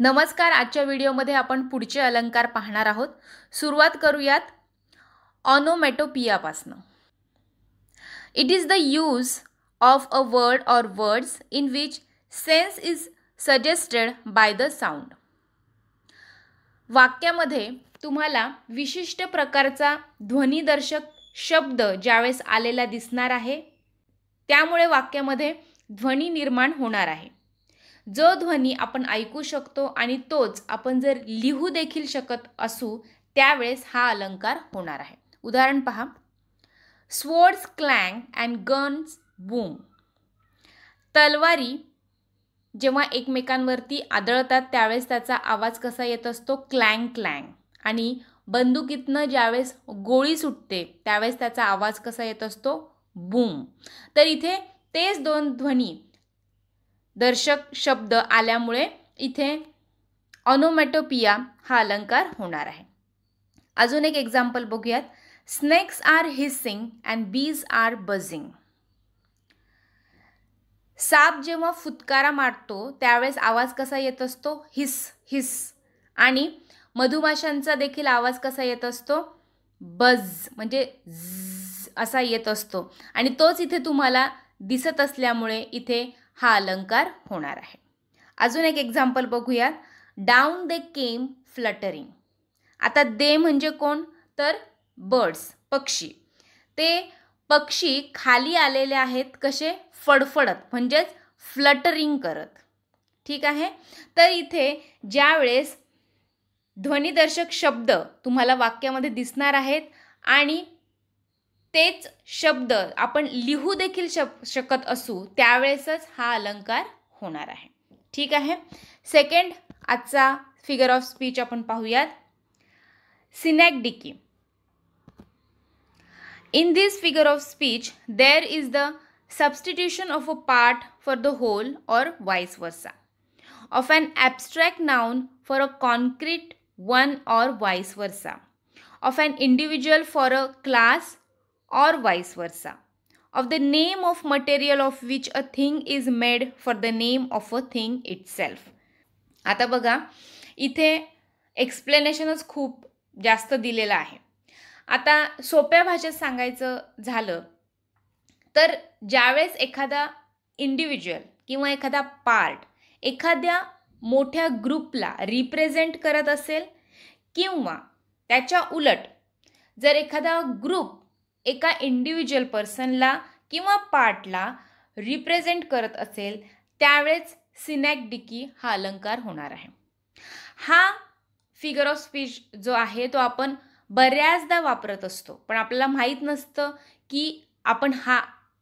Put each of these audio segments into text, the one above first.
नमस्कार आजच्या व्हिडिओमध्ये आपण पुढचे अलंकार पाहणार आहोत सुरुवात करूयात ऑनोमॅटोपियापासनं it is the use of a word or words in which sense is suggested by the sound वाक्यामध्ये तुम्हाला विशिष्ट प्रकारचा ध्वनिदर्शक शब्द ज्यावेळेस आलेला दिसणार आहे त्यामुळे वाक्यामध्ये ध्वनी निर्माण होणार आहे जो ध्वनी आपण ऐकू शकतो आणि तोच आपण जर लिहू देखील शकत असू त्यावेळेस हा अलंकार होणार आहे उदाहरण पहा swords clang and guns boom तलवारी जेव्हा एकमेकांवरती आदळतात त्यावेळेस त्याचा आवाज कसा येत असतो क्लँग क्लँग आणि बंदुकीतनं ज्यावेळेस गोळी सुटते त्यावेळेस त्याचा आवाज कसा येत असतो बूम तर इथे तेच दोन ध्वनी दर्शक शब्द आल्यामुळे इथे ऑनोमॅटोपिया हा अलंकार होणार आहे अजून एक एक्झाम्पल बघूयात snakes are hissing and bees are buzzing साप जेव्हा फुतकारा मारतो त्यावेळेस आवाज कसा येत असतो हिस हिस आणि मधुमाशांचा देखील आवाज कसा येत असतो बज म्हणजे असा येत असतो आणि तोच इथे तुम्हाला दिसत असल्यामुळे इथे हा अलंकार होणार आहे अजून एक एक्झाम्पल बघूयात डाऊन दे केम फ्लटरिंग आता दे म्हणजे कोण तर बर्ड्स पक्षी ते पक्षी खाली आलेले आहेत कसे फडफडत म्हणजेच फ्लटरिंग करत ठीक आहे तर इथे ज्यावेळेस ध्वनिदर्शक शब्द तुम्हाला वाक्यामध्ये दिसणार आहेत आणि तेच शब्द आपण लिहू देखील शक शकत असू त्यावेळेसच हा अलंकार होणार आहे ठीक आहे सेकंड आजचा फिगर ऑफ स्पीच आपण पाहूयात synecdoche in this figure of speech there is the substitution of a part for the whole or vice versa of an abstract noun for a concrete one or vice versa of an individual for a class or vice versa of the name of material of which a thing is made for the name of a thing itself आता बघा इथे एक्सप्लेनेशनच खूप जास्त दिलेलं आहे आता सोप्या भाषेत सांगायचं झालं तर ज्यावेळेस एखादा इंडिव्हिज्युअल किंवा एखादा पार्ट एखाद्या मोठ्या ग्रुपला रिप्रेझेंट करत असेल किंवा त्याच्या उलट जर एखादा ग्रुप एका इंडिव्हिज्युअल पर्सनला किंवा पार्टला रिप्रेझेंट करत असेल त्यावेळेस सिनॅकडिकी हा अलंकार होणार आहे हा फिगर ऑफ स्पीच जो आहे तो आपण बऱ्याचदा वापरत असतो पण आपल्याला माहीत नसतं की आपण हा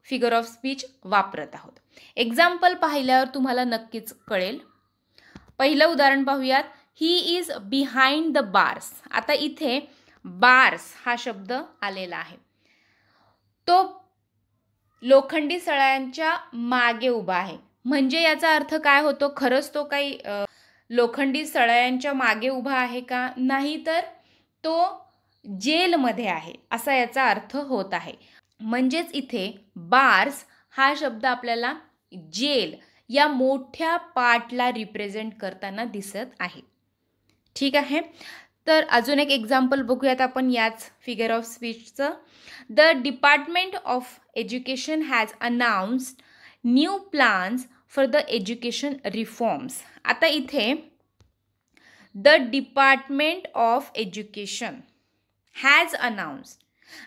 फिगर ऑफ स्पीच वापरत आहोत एक्झाम्पल पाहिल्यावर तुम्हाला नक्कीच कळेल पहिलं उदाहरण पाहूयात he is behind the bars आता इथे बार्स हा शब्द आलेला आहे तो लोखंडी सळयांच्या मागे उभा आहे म्हणजे याचा अर्थ काय होतो खरंच तो काही लोखंडी सळयांच्या मागे उभा आहे का नाही तर तो जेलमध्ये आहे असा याचा अर्थ होत आहे म्हणजेच इथे बार्स हा शब्द आपल्याला जेल या मोठ्या पाटला रिप्रेझेंट करताना दिसत आहे ठीक आहे तर अजून एक एक्झाम्पल बघूयात आपण याच फिगर ऑफ स्पीचचं the department of education has announced new plans for the education reforms आता इथे the department of education has announced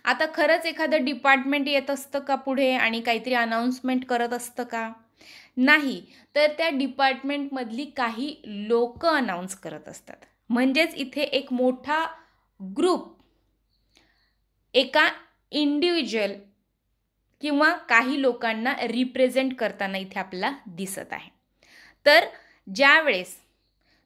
आता खरंच एखादं डिपार्टमेंट येत असतं का पुढे आणि काहीतरी अनाउन्समेंट करत असतं का नाही तर त्या डिपार्टमेंटमधली काही लोक अनाऊन्स करत असतात म्हणजेच इथे एक मोठा ग्रुप एका इंडिव्हिज्युअल किंवा काही लोकांना रिप्रेझेंट करताना इथे आपल्याला दिसत आहे तर ज्यावेळेस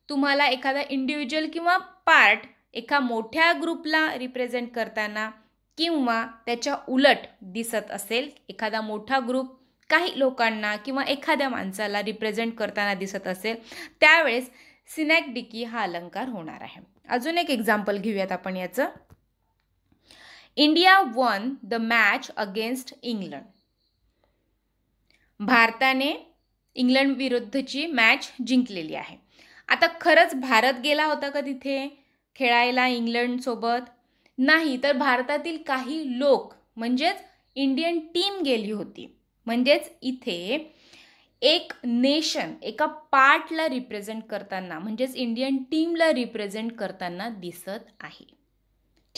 तुम्हाला एखादा इंडिव्हिज्युअल किंवा पार्ट एका मोठ्या ग्रुपला रिप्रेझेंट करताना किंवा त्याच्या उलट दिसत असेल एखादा मोठा ग्रुप काही लोकांना किंवा एखाद्या माणसाला रिप्रेझेंट करताना दिसत असेल त्यावेळेस सिनॅकडिकी हा अलंकार होणार आहे अजून एक एक्झाम्पल घेऊयात आपण याचं India won the match against England भारताने इंग्लंड विरुद्धची मॅच जिंकलेली आहे आता खरंच भारत गेला होता का तिथे खेळायला इंग्लंडसोबत नाही तर भारतातील काही लोक म्हणजेच इंडियन टीम गेली होती म्हणजेच इथे एक नेशन एका पार्टला रिप्रेझेंट करताना म्हणजेच इंडियन टीमला रिप्रेझेंट करताना दिसत आहे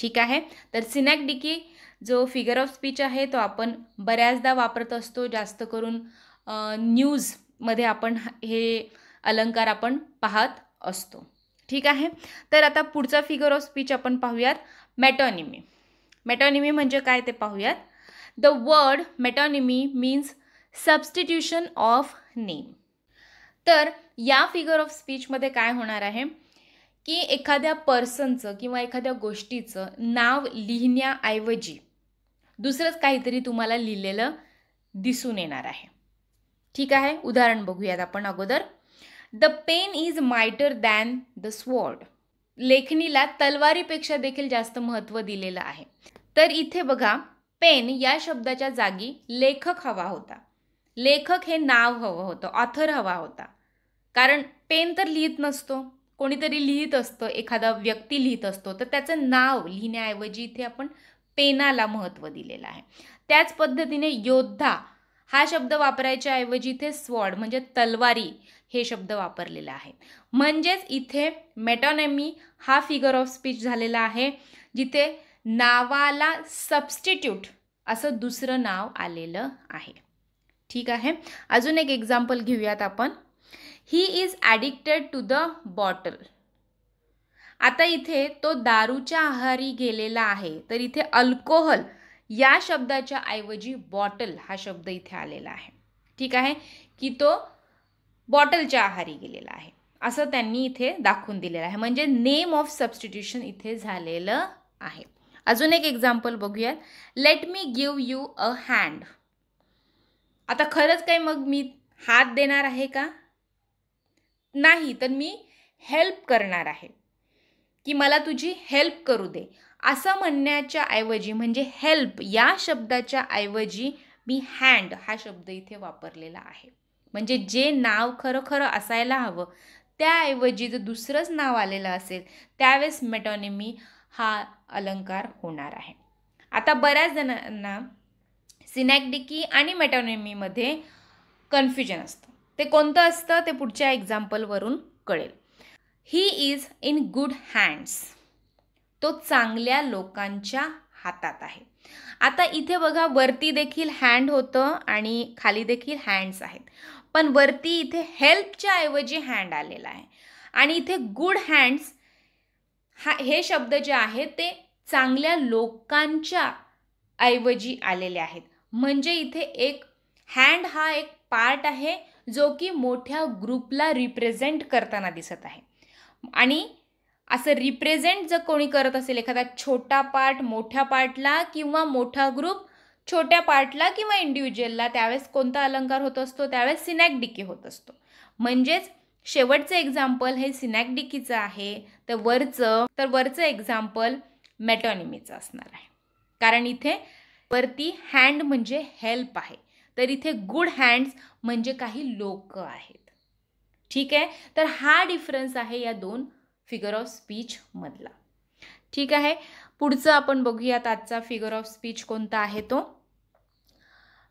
ठीक आहे तर सिनॅक्डिकी जो फिगर ऑफ स्पीच आहे तो आपण बऱ्याचदा वापरत असतो जास्त करून न्यूजमध्ये आपण हे अलंकार आपण पाहत असतो ठीक आहे तर आता पुढचा फिगर ऑफ स्पीच आपण पाहूयात मेटॉनिमी मेटॉनिमी म्हणजे काय ते पाहूयात the word metonymy means substitution of name तर या फिगर ऑफ स्पीचमध्ये काय होणार आहे की एखाद्या पर्सनचं किंवा एखाद्या गोष्टीचं नाव लिहिण्याऐवजी दुसरंच काहीतरी तुम्हाला लिहिलेलं दिसून येणार आहे ठीक आहे उदाहरण बघूयात आपण अगोदर the pen is mightier than the sword लेखणीला तलवारीपेक्षा देखील जास्त महत्त्व दिलेलं आहे तर इथे बघा पेन या शब्दाच्या जागी लेखक हवा होता लेखक हे नाव हवं होतं ऑथर हवा होता कारण पेन तर लिहित नसतो कोणीतरी लिहित असतं एखादा व्यक्ती लिहित असतो तर त्याचं नाव लिहिण्याऐवजी इथे आपण पेनाला महत्त्व दिलेलं आहे त्याच पद्धतीने योद्धा हा शब्द वापरायच्या ऐवजी इथे स्वॉड म्हणजे तलवारी हे शब्द वापरलेला आहे म्हणजेच इथे मेटॉनेमी हा फिगर ऑफ स्पीच झालेला आहे जिथे नावाला सबस्टिट्यूट असं दुसरं नाव आलेलं आहे ठीक आहे अजून एक एक्झाम्पल घेऊयात आपण he is addicted to the bottle आता इथे तो दारूच्या आहारी गेलेला आहे तर इथे अल्कोहल या शब्दाच्या ऐवजी बॉटल हा शब्द इथे आलेला आहे ठीक आहे की तो बॉटलच्या आहारी गेलेला आहे असं त्यांनी इथे दाखवून दिलेलं आहे म्हणजे नेम ऑफ सबस्टिट्युशन इथे झालेलं आहे अजून एक एक्झाम्पल बघूयात let me give you a hand आता खरंच काही मग मी हात देणार आहे का नाही तर मी हेल्प करणार आहे की मला तुझी हेल्प करू दे असं म्हणण्याच्या ऐवजी म्हणजे हेल्प या शब्दाच्या ऐवजी मी हँड हा शब्द इथे वापरलेला आहे म्हणजे जे नाव खरं खरं असायला हवं त्याऐवजी जर दुसरंच नाव आलेलं असेल त्यावेळेस मेटॉनिमी हा अलंकार होणार आहे आता बऱ्याच जणांना सिनॅक्डिकी आणि मेटॉनेमीमध्ये कन्फ्युजन असतं ते कोणतं असतं ते पुढच्या एक्झाम्पलवरून कळेल he is in good hands तो चांगल्या लोकांच्या हातात आहे आता इथे बघा वरती देखील हँड होतं आणि खाली देखील हँड्स आहेत पण वरती इथे हेल्पच्या ऐवजी हँड आलेला आहे आणि इथे गुड हँड्स हा हे शब्द जे आहेत ते चांगल्या लोकांच्या ऐवजी आलेले आहेत म्हणजे इथे एक हँड हा एक पार्ट आहे जो की मोठ्या ग्रुपला रिप्रेझेंट करताना दिसत आहे आणि असं रिप्रेझेंट जर कोणी करत असेल एखादा छोटा पार्ट मोठ्या पार्टला किंवा मोठा ग्रुप छोट्या पार्टला किंवा इंडिव्हिज्युअलला त्यावेळेस कोणता अलंकार होत असतो त्यावेळेस सिनॅक्डिकी होत असतो म्हणजेच शेवटचं एक्झाम्पल हे सिनॅक्डिकीचं आहे तर वरचं तर वरचं एक्झाम्पल मेटॉनिमीचं असणार आहे कारण इथे वरती हँड म्हणजे हेल्प आहे तर इथे गुड हँड्स म्हणजे काही लोक आहेत ठीक आहे तर हा डिफरन्स आहे या दोन फिगर ऑफ स्पीचमधला ठीक आहे पुढचं आपण बघूयात आजचा फिगर ऑफ स्पीच कोणता आहे तो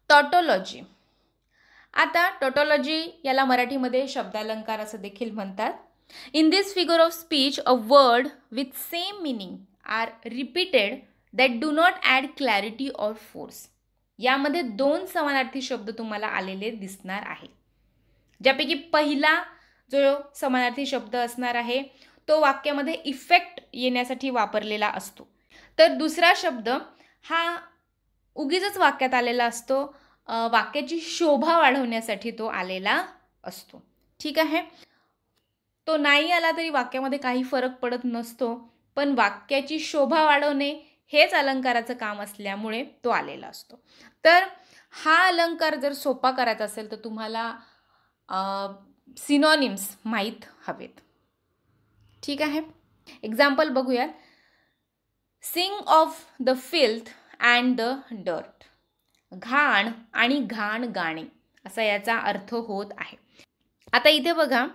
टॉटोलॉजी आता टॉटोलॉजी याला मराठीमध्ये शब्दालंकार असं देखील म्हणतात in this figure of speech a word with same meaning are repeated that do not add clarity or force यामध्ये दोन समानार्थी शब्द तुम्हाला आलेले दिसणार आहे ज्यापैकी पहिला जो समानार्थी शब्द असणार आहे तो वाक्यामध्ये इफेक्ट येण्यासाठी वापरलेला असतो तर दुसरा शब्द हा उगीच वाक्यात आलेला असतो वाक्याची शोभा वाढवण्यासाठी तो आलेला असतो ठीक आहे तो नाही आला तरी वाक्यामध्ये काही फरक पडत नसतो पण वाक्याची शोभा वाढवणे हेच अलंकाराचं काम असल्यामुळे तो आलेला असतो तर हा अलंकार जर सोपा करायचा असेल तर तुम्हाला सिनॉनिम्स माहीत हवेत ठीक आहे एक्झाम्पल बघूयात sing of the filth and the dirt घाण आणि घाण गाणे असा याचा अर्थ होत आहे आता इथे बघा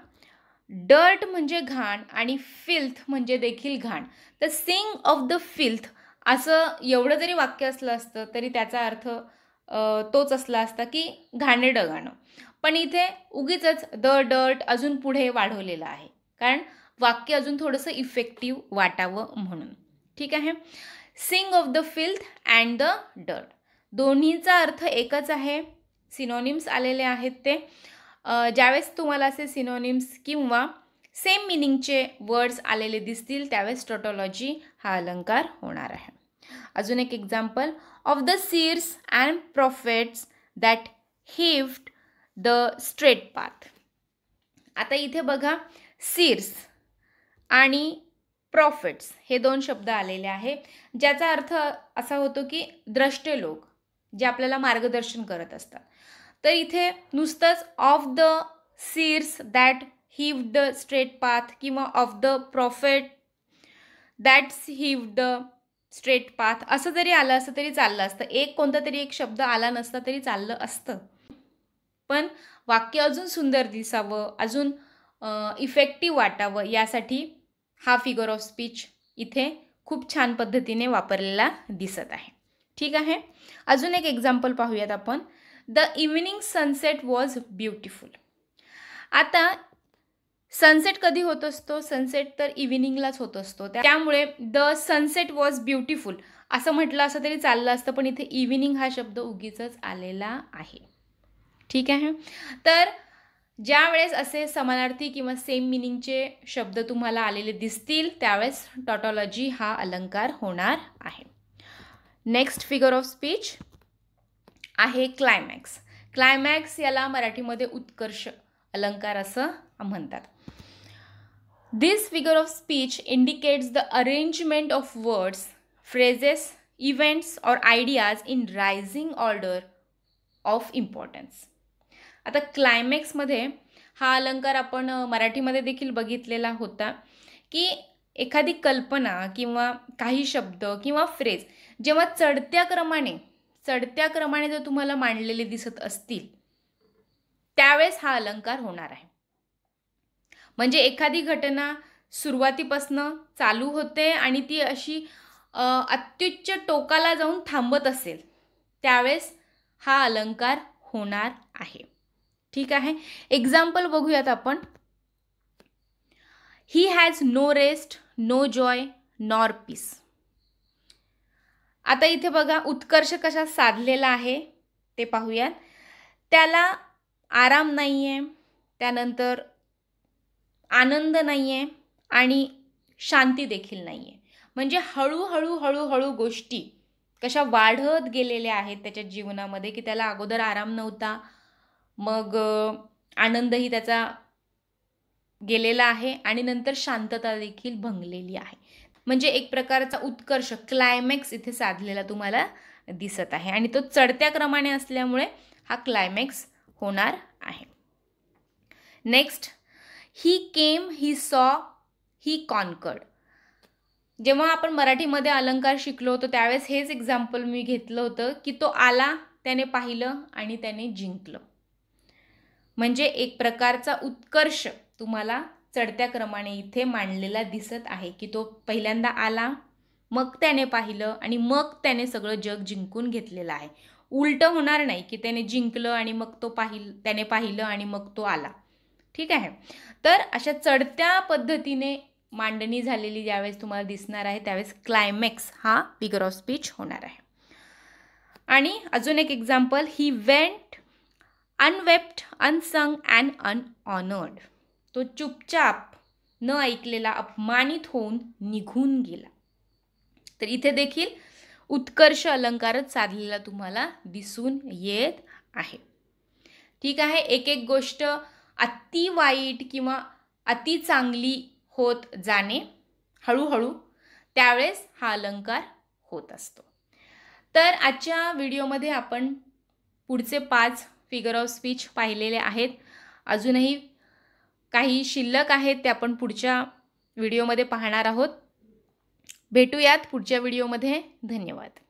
डर्ट म्हणजे घाण आणि फिल्थ म्हणजे देखील घाण तर सिंग ऑफ द फिल्थ असं एवढं जरी वाक्य असलं असतं तरी त्याचा अर्थ तोच असला असता की घाणे डगाणं पण इथे उगीच द डर्ट अजून पुढे वाढवलेलं आहे कारण वाक्य अजून थोडंसं इफेक्टिव्ह वाटावं म्हणून ठीक आहे sing of the filth and the dirt दोन्हीचा अर्थ एकच आहे सिनोनिम्स आलेले आहेत ते ज्यावेळेस तुम्हाला असे सिनोनिम्स किंवा सेम मिनिंगचे वर्ड्स आलेले दिसतील त्यावेळेस टोटॉलॉजी हा अलंकार होणार आहे अजून एक example of the seers and prophets that heft the straight path आता इथे बघा सीर्स आणि प्रॉफिट्स हे दोन शब्द आलेले आहे ज्याचा अर्थ असा होतो की द्रष्टे लोक जे आपल्याला मार्गदर्शन करत असतात तर इथे नुसतंच of the seers that heave the straight path किंवा of the prophet that's heave the straight path असं जरी आलं असं तरी चाललं असतं एक कोणता तरी एक शब्द आला नसता तरी चाललं असतं पण वाक्य अजून सुंदर दिसावं अजून इफेक्टिव्ह वाटावं यासाठी हा फिगर ऑफ स्पीच इथे खूप छान पद्धतीने वापरलेला दिसत आहे ठीक आहे अजून एक एक्झाम्पल पाहूयात आपण the evening sunset was beautiful आता सनसेट कधी होत असतो सनसेट तर इव्हिनिंगलाच होत असतो त्यामुळे द सनसेट वॉज ब्युटिफुल असं म्हटलं असं तरी चाललं असतं पण इथे इव्हिनिंग हा शब्द उगीच आलेला आहे ठीक आहे तर ज्या वेळेस असे समानार्थी किंवा सेम मिनिंगचे शब्द तुम्हाला आलेले दिसतील त्यावेळेस टॉटॉलॉजी हा अलंकार होणार आहे नेक्स्ट फिगर ऑफ स्पीच आहे क्लायमॅक्स क्लायमॅक्स याला मराठीमध्ये उत्कर्ष अलंकार असं म्हणतात This figure of speech indicates the arrangement of words, phrases, events or ideas in rising order of importance आता क्लायमॅक्समध्ये हा अलंकार आपण मराठीमध्ये देखील बघितलेला होता की एखादी कल्पना किंवा काही शब्द किंवा फ्रेज जेव्हा चढत्या क्रमाने चढत्या क्रमाने जर तुम्हाला मांडलेले दिसत असतील त्यावेळेस हा अलंकार होणार आहे म्हणजे एखादी घटना सुरुवातीपासनं चालू होते आणि ती अशी अत्युच्च टोकाला जाऊन थांबत असेल त्यावेळेस हा अलंकार होणार आहे ठीक आहे एक्झाम्पल बघूयात आपण he has no rest no joy nor peace आता इथे बघा उत्कर्ष कशा साधलेला आहे ते पाहूयात त्याला आराम नाही आहे त्यानंतर आनंद नाही आहे आणि शांती देखील नाही आहे म्हणजे हळूहळू हळूहळू गोष्टी कशा वाढत गेलेल्या आहेत त्याच्या जीवनामध्ये की त्याला अगोदर आराम नव्हता मग आनंदही त्याचा गेलेला आहे आणि नंतर शांतता देखील भंगलेली आहे म्हणजे एक प्रकारचा उत्कर्ष क्लायमॅक्स इथे साधलेला तुम्हाला दिसत आहे आणि तो चढत्या क्रमाने असल्यामुळे हा क्लायमॅक्स होणार आहे next he came he saw ही कॉनकर्ड जेव्हा आपण मराठीमध्ये अलंकार शिकलो होतो त्यावेळेस हेच एक्झाम्पल मी घेतलं होतं की तो आला त्याने पाहिलं आणि त्याने जिंकलं म्हणजे एक प्रकारचा उत्कर्ष तुम्हाला चढत्या क्रमाने इथे मांडलेला दिसत आहे की तो पहिल्यांदा आला मग त्याने पाहिलं आणि मग त्याने सगळं जग जिंकून घेतलेलं आहे उलटं होणार नाही की त्याने जिंकलं आणि मग तो पाहिलं त्याने पाहिलं आणि मग तो आला ठीक आहे तर अशा चढत्या पद्धतीने मांडणी झालेली ज्यावेळेस तुम्हाला दिसणार आहे त्यावेळेस क्लायमॅक्स हा फिगर ऑफ स्पीच होणार आहे आणि अजून एक example he went unwept unsung and unhonoured तो चुपचाप न ऐकलेला अपमानित होऊन निघून गेला तर इथे देखील उत्कर्ष अलंकारच साधलेला तुम्हाला दिसून येत आहे ठीक आहे एक एक गोष्ट अति वाईट किंवा अति चांगली होत जाणे हळूहळू त्यावेळेस हा अलंकार होत असतो तर आजच्या व्हिडिओमध्ये आपण पुढचे पाच फिगर ऑफ स्पीच पाहिलेले आहेत अजूनही काही शिल्लक आहेत ते आपण पुढच्या व्हिडिओमध्ये पाहणार आहोत भेटूयात पुढच्या व्हिडिओमध्ये धन्यवाद